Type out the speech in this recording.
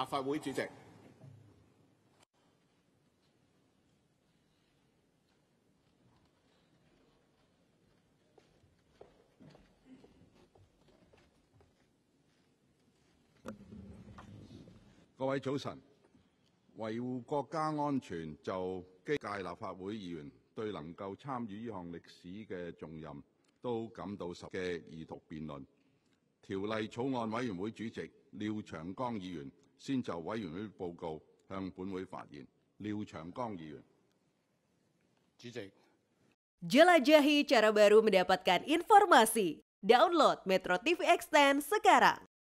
立法會主席，各位早晨，維護國家安全就界立法會議員對能夠參與呢項歷史嘅重任，都感到嘅熱度辯論。條例草案委員會主席廖長江議員先就委員會報告向本會發言。廖長江議員，主席，jelajahi cara baru mendapatkan informasi. Download Metro TV Extend sekarang.